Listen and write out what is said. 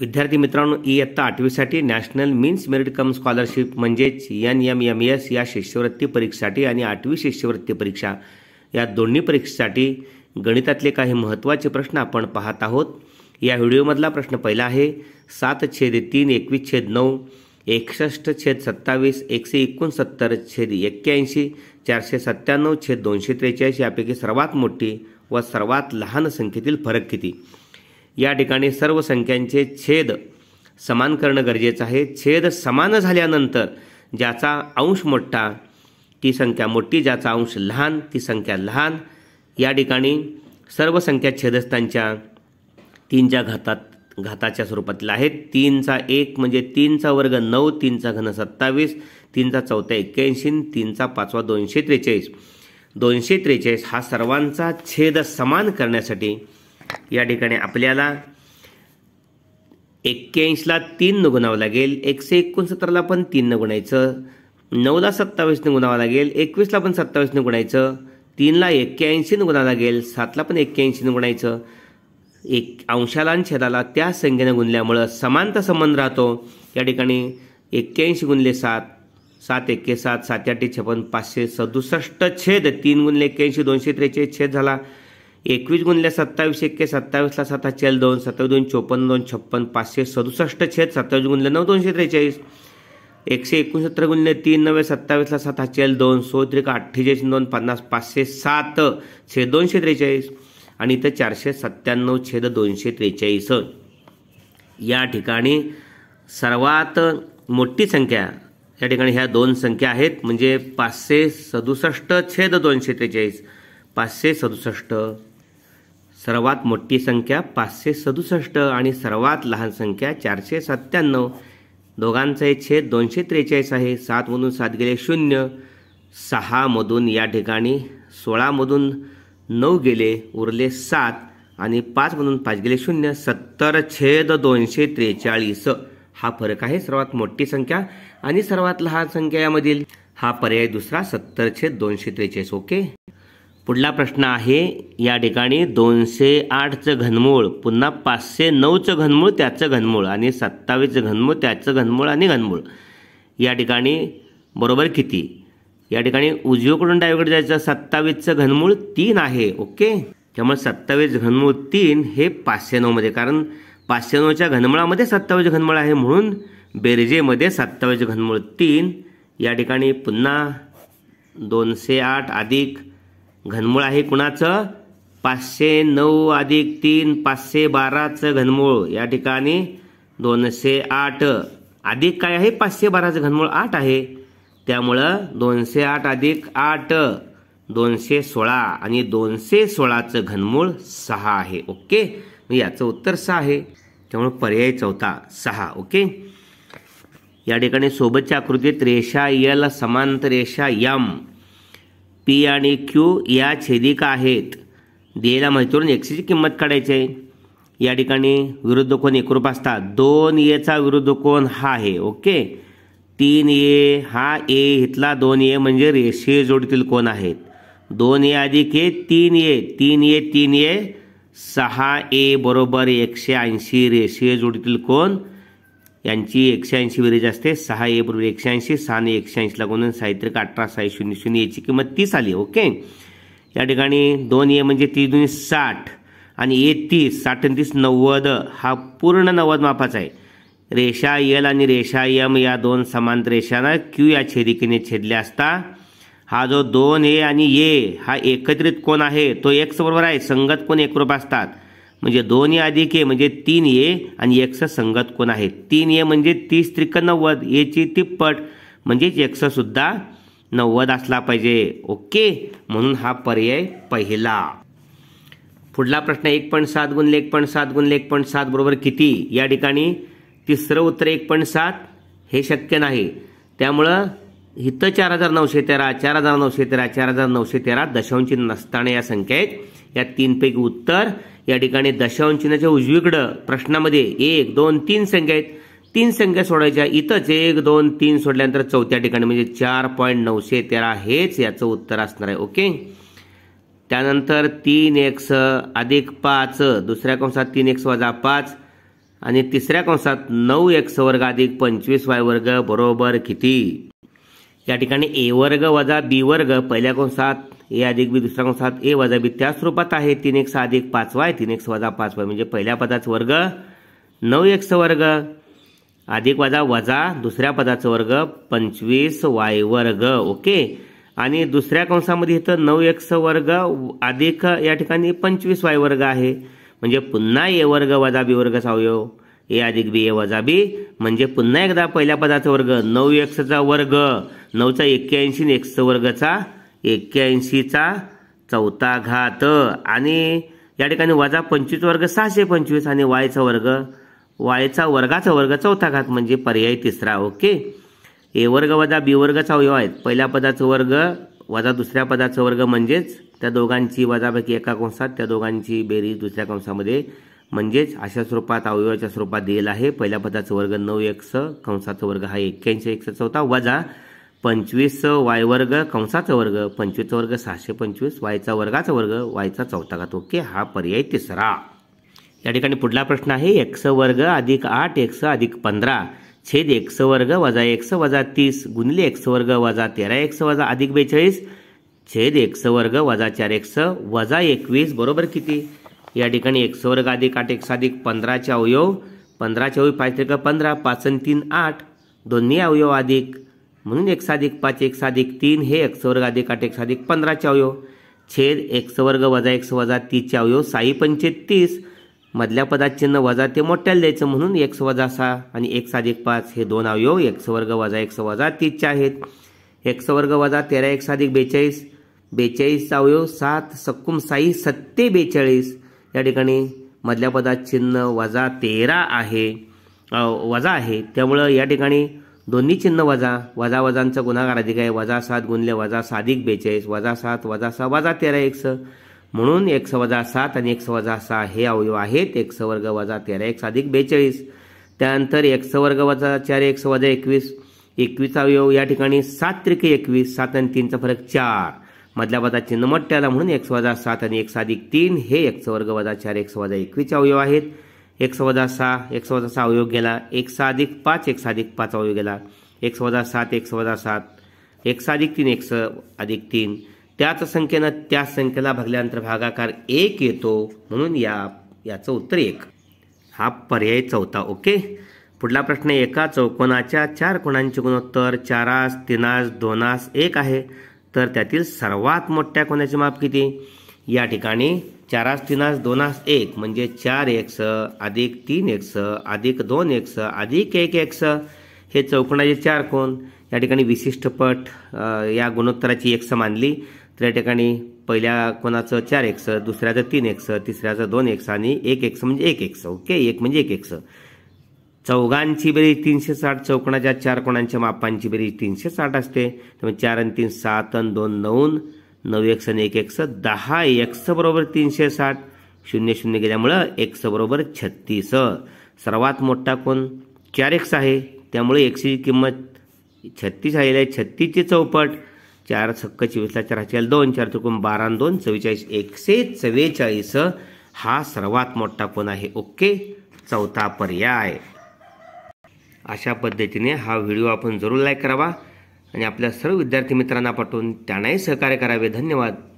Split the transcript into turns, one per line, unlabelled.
विद्यार्थी मित्रांनो इयत्ता आठवीसाठी national means merit cum scholarship म्हणजेच एन एम एम एस या शिष्यवृत्ती परीक्षेसाठी आणि आठवी शिष्यवृत्ती परीक्षा या दोन्ही परीक्षेसाठी गणितातले काही महत्त्वाचे प्रश्न आपण पाहत आहोत या व्हिडिओमधला प्रश्न पहिला आहे सात छेद तीन एकवीस छेद नऊ एकसष्ट छेद सत्तावीस एकशे एकोणसत्तर छेद एक्क्याऐंशी चारशे सत्त्याण्णव छेद दोनशे त्रेचाळीस यापैकी सर्वात मोठी व सर्वात लहान संख्येतील फरक किती या ठिकाणी सर्व संख्यांचे छेद समान करणं गरजेचं आहे छेद समान झाल्यानंतर ज्याचा अंश मोठा ती संख्या मोठी ज्याचा अंश लहान ती संख्या लहान या ठिकाणी सर्व संख्या छेदस्थांच्या तीनच्या घातात घाताच्या स्वरूपातील आहेत तीनचा एक म्हणजे तीनचा वर्ग नऊ तीनचा घन सत्तावीस तीनचा चौथा एक्क्याऐंशी तीनचा पाचवा दोनशे त्रेचाळीस दोनशे त्रेचाळीस हा सर्वांचा छेद समान करण्यासाठी या ठिकाणी आपल्याला एक्क्याऐंशीला तीन न गुणावं लागेल एकशे एकोणसत्तरला पण तीन न गुणायचं नऊला सत्तावीसनं गुणावं लागेल एकवीसला पण सत्तावीसनं गुणायचं तीनला एक्क्याऐंशीनं गुणावं लागेल सातला पण एक्क्याऐंशीनं गुणायचं एक अंशाला छेदाला त्या संख्येनं गुणल्यामुळं समानता संबंध राहतो या ठिकाणी एक्क्याऐंशी गुणले सात सात एक्के सात सात आठे छप्पन पाचशे सदुसष्ट छेद तीन गुणले एक्क्याऐंशी दोनशे त्रेचाळीस छेद झाला एकवीस गुणल्या सत्तावीस एक्के सत्तावीसला सात हा दोन सत्तावीस दोन चोपन्न दोन छप्पन पाचशे सदुसष्ट छेद सत्तावीस गुणले नऊ दोनशे त्रेचाळीस एकशे एकोणसत्तर गुणले तीन नव्हे सत्तावीसला सात हा दोन सो त्रिक अठ्ठेचाळीस दोन पन्नास पाचशे सात छेद दोनशे त्रेचाळीस आणि इथं चारशे सत्त्याण्णव छेद दोनशे त्रेचाळीस या ठिकाणी सर्वात मोठी संख्या या ठिकाणी ह्या दोन संख्या आहेत म्हणजे पाचशे सदुसष्ट छेद दोनशे त्रेचाळीस पाचशे सदुसष्ट सर्वात मोठी संख्या पाचशे सदुसष्ट आणि सर्वात लहान संख्या चारशे सत्त्याण्णव दोघांचा छेद दोनशे त्रेचाळीस आहे सातमधून सात गेले शून्य सहामधून या ठिकाणी सोळामधून नऊ गेले उरले सात आणि पाचमधून पाच गेले शून्य सत्तर छेद दोनशे त्रेचाळीस हा फरक आहे सर्वात मोठी संख्या आणि सर्वात लहान संख्या यामधील हा पर्याय दुसरा सत्तर छेद दोनशे त्रेचाळीस ओके पुढला प्रश्न आहे या ठिकाणी दोनशे आठचं घनमूळ पुन्हा पाचशे नऊचं घनमूळ त्याचं घनमूळ आणि सत्तावीसचं घनमूळ त्याचं घनमूळ आणि घनमूळ या ठिकाणी बरोबर किती या ठिकाणी उजवीकडून डावीकडे जायचं सत्तावीसचं घनमूळ तीन आहे ओके त्यामुळे सत्तावीस घनमूळ तीन हे पाचशे नऊमध्ये कारण पाचशे नऊच्या घनमळामध्ये सत्तावीस घनमळ आहे म्हणून बेरजेमध्ये सत्तावीस घनमूळ तीन या ठिकाणी पुन्हा दोनशे आठ अधिक घनमूळ आहे कुणाचं पाचशे नऊ अधिक तीन पाचशे बाराचं घनमूळ या ठिकाणी दोनशे आठ अधिक काय आहे पाचशे बाराचं घनमूळ आठ आहे त्यामुळं दोनशे आठ अधिक आठ दोनशे सोळा आणि दोनशे सोळाचं घनमूळ सहा आहे ओके याचं उत्तर सहा आहे त्यामुळं पर्याय चौथा सहा ओके या ठिकाणी सोबतच्या आकृतीत रेषा यल समांत रेषा यम पी आणि क्यू या छेदिका आहेत दिलेल्या माहितीवरून म्हणजे एक्सची किंमत काढायची आहे या ठिकाणी विरुद्ध कोण एकरूप असतात दोन एचा विरुद्ध कोण हा आहे ओके तीन ए हा ए इथला दोन ए म्हणजे रेषीय जोडतील कोण आहेत दोन ए अधिक ए तीन ए तीन ए तीन ए सहा ए बरोबर एकशे ऐंशी रेषीय जोडतील कोण यांची एकशे ऐंशी बेरीज असते सहा ए बरोबर एकशे ऐंशी सहा ने एकशे ऐंशीला गुणून साहित्रिक अठरा सहा शून्य शून्य याची किंमत तीस आली ओके या ठिकाणी दोन ए म्हणजे तीस दोन्ही साठ आणि ए तीस साठ आणि तीस नव्वद हा पूर्ण नव्वद मापाचा आहे रेषा एल आणि रेषा यम या दोन समांतर रेषांना क्यू या छेदिकेने छेदल्या असता हा जो दोन ए आणि ए हा एकत्रित कोण आहे तो एक्स बरोबर आहे संगत कोण एकरूप असतात म्हणजे दोन ये अधिक ए म्हणजे तीन ए आणि एकसं संगत कोण आहे तीन ए म्हणजे तीस त्रिक नव्वद ची तिप्पट म्हणजेच सुद्धा नव्वद असला पाहिजे ओके म्हणून हा पर्याय पहिला पुढला प्रश्न एक पॉईंट सात गुणले एक पॉईंट सात गुणले एक पॉईंट सात बरोबर किती या ठिकाणी तिसरं उत्तर एक पॉईंट सात हे शक्य नाही त्यामुळं इथं चार हजार नऊशे तेरा चार हजार नऊशे तेरा चार हजार नऊशे तेरा दशांची नसताना या संख्येत या तीनपैकी उत्तर या ठिकाणी दशांश चिन्हाच्या उजवीकडं प्रश्नामध्ये एक दोन तीन संख्या आहेत तीन संख्या सोडायच्या इथंच एक दोन तीन सोडल्यानंतर चौथ्या ठिकाणी म्हणजे चार पॉईंट नऊशे तेरा हेच याचं उत्तर असणार आहे ओके त्यानंतर तीन एक्स अधिक पाच दुसऱ्या कंसात तीन एक्स वजा पाच आणि तिसऱ्या कंसात नऊ एक्स वर्ग अधिक पंचवीस वाय वर्ग बरोबर किती या ठिकाणी ए वर्ग वजा बी वर्ग पहिल्या कंसात ए अधिक बी दुसऱ्या कंसात ए वजा बी त्याच स्वरूपात आहे तीन एक सहा अधिक पाच वाय तीन एक वजा वाय म्हणजे पहिल्या पदाचा वर्ग नऊ एक्स वर्ग अधिक वजा वजा दुसऱ्या पदाचा वर्ग पंचवीस वाय वर्ग ओके आणि दुसऱ्या कंसामध्ये इथं नऊ एक्स वर्ग अधिक या ठिकाणी पंचवीस वाय वर्ग आहे म्हणजे पुन्हा ए वर्ग वजा बी वर्गचा अवयव ए अधिक बी ए वजा बी म्हणजे पुन्हा एकदा पहिल्या पदाचा वर्ग नऊ एक्सचा वर्ग नऊचा एक्क्याऐंशी एक्स वर्गचा एक्क्याऐंशीचा चौथा घात आणि या ठिकाणी वजा पंचवीस वर्ग सहाशे पंचवीस आणि वायचा वर्ग वायचा वर्गाचा वर्ग चौथा घात म्हणजे पर्याय तिसरा ओके ए वर्ग वजा बी वर्गचा अवयव आहेत पहिल्या पदाचं वर्ग वजा दुसऱ्या पदाचं वर्ग म्हणजेच त्या दोघांची वजापैकी एका कंसात त्या दोघांची बेरीज दुसऱ्या कंसामध्ये म्हणजेच अशा स्वरूपात अवयवाच्या स्वरूपात दिलेला आहे पहिल्या पदाचं वर्ग नऊ एक्स कंसाचा वर्ग हा एक्क्याऐंशी एकशे चौथा वजा पंचवीस वाय वर्ग कंसाचा वर्ग पंचवीस वर्ग सहाशे पंचवीस वायचा वर्गाचा वर्ग वायचा चौथा घात ओके हा पर्याय तिसरा या ठिकाणी पुढला प्रश्न आहे एक्स वर्ग अधिक आठ एक्स अधिक पंधरा छेद एक्स वर्ग वजा एक्स वजा तीस गुणिले एक्स वर्ग वजा तेरा एक्स वजा अधिक बेचाळीस छेद एक्स वर्ग वजा चार एक्स वजा एकवीस बरोबर किती या ठिकाणी एक्स वर्ग अधिक आठ एक्स अधिक पंधराचे अवयव पंधराचे अवयव पाच त्रिक पंधरा पाच तीन आठ दोन्ही अवयव अधिक म्हणून एक साधिक पाच एक साधिक तीन हे एक्स वर्ग अधिक आठ एक साधिक पंधराचे अवयव छेद एक्स वर्ग वजा एक्स वजा तीसचे अवयव साई पंचे तीस मधल्या पदात चिन्ह वजा ते मोठ्याला द्यायचं म्हणून एक्स वजा सहा आणि एक साधिक पाच हे दोन अवयव एक्स वर्ग वजा एक्स वजा तीसचे आहेत एक्स वर्ग वजा तेरा एक साधिक बेचाळीस बेचाळीस अवयव सात सक्कुम साई सत्ते बेचाळीस या ठिकाणी मधल्या पदात चिन्ह वजा तेरा आहे वजा आहे त्यामुळं या ठिकाणी दोन्ही चिन्ह वजा वजा वजांचा गुन्हागार अधिक आहे वजा सात गुणले वजा साधिक बेचाळीस वजा सात वजा सहा वजा तेरा एकस म्हणून एकस वजा सात आणि एकस वजा सहा हे अवयव आहेत एकस वर्ग वजा तेरा एक साधिक बेचाळीस त्यानंतर एकस वर्ग वजा चार एकस वजा एकवीस एकवीस अवयव या ठिकाणी सात त्रिके एकवीस सात आणि तीनचा फरक चार मधल्या वजा चिन्ह मट्ट्याला म्हणून एक्स वजा सात आणि एक साधिक तीन हे एक्स वर्ग वजा चार एक्स वजा एकवीस अवयव आहेत एक वजा सहा एक वजा सहा अवयोग गेला एक सहा अधिक पाच एक साधिक अधिक पाच अवयोग गेला एक वजा सात एक वजा सात एक सहा अधिक तीन एक अधिक तीन त्याच संख्येनं त्याच संख्येला भागल्यानंतर भागाकार एक येतो म्हणून या याचं उत्तर एक हा पर्याय चौथा ओके पुढला प्रश्न एका चौकोनाच्या चार कोणांचे गुणोत्तर चारास तीनास दोनास एक आहे तर त्यातील सर्वात मोठ्या कोणाची माप किती या ठिकाणी चारास तीनास दोनास एक म्हणजे चार एक्स अधिक तीन एक्स अधिक दोन एक्स अधिक एक एक्स हे चौकणाचे चार कोण या ठिकाणी विशिष्ट पट या गुणोत्तराची एक्स मानली तर या ठिकाणी पहिल्या कोणाचं चार एक्स दुसऱ्याचं तीन एक्स तिसऱ्याचं दोन एक्स आणि एक एक्स म्हणजे एक एक्स ओके एक म्हणजे एक एक्स चौघांची बेरीज तीनशे साठ चौकणाच्या चार कोणांच्या मापांची बेरीज तीनशे साठ असते त्यामुळे चार आणि तीन सात आणि दोन नऊन नऊ एक्स आणि एक एक्स दहा एक्स बरोबर तीनशे साठ शून्य शून्य गेल्यामुळं एक्स बरोबर छत्तीस सर्वात मोठा कोण चार एक्स आहे त्यामुळे एकशेची किंमत छत्तीस आहे छत्तीसची चौपट चार सक्क चोवीसला चार हचाल दोन चार चुकून बारा दोन चव्वेचाळीस एकशे चव्वेचाळीस हा सर्वात मोठा कोण आहे ओके चौथा पर्याय अशा पद्धतीने हा व्हिडिओ आपण जरूर लाईक करावा आणि आपल्या सर्व विद्यार्थी मित्रांना पाठवून त्यांनाही सहकार्य करावे धन्यवाद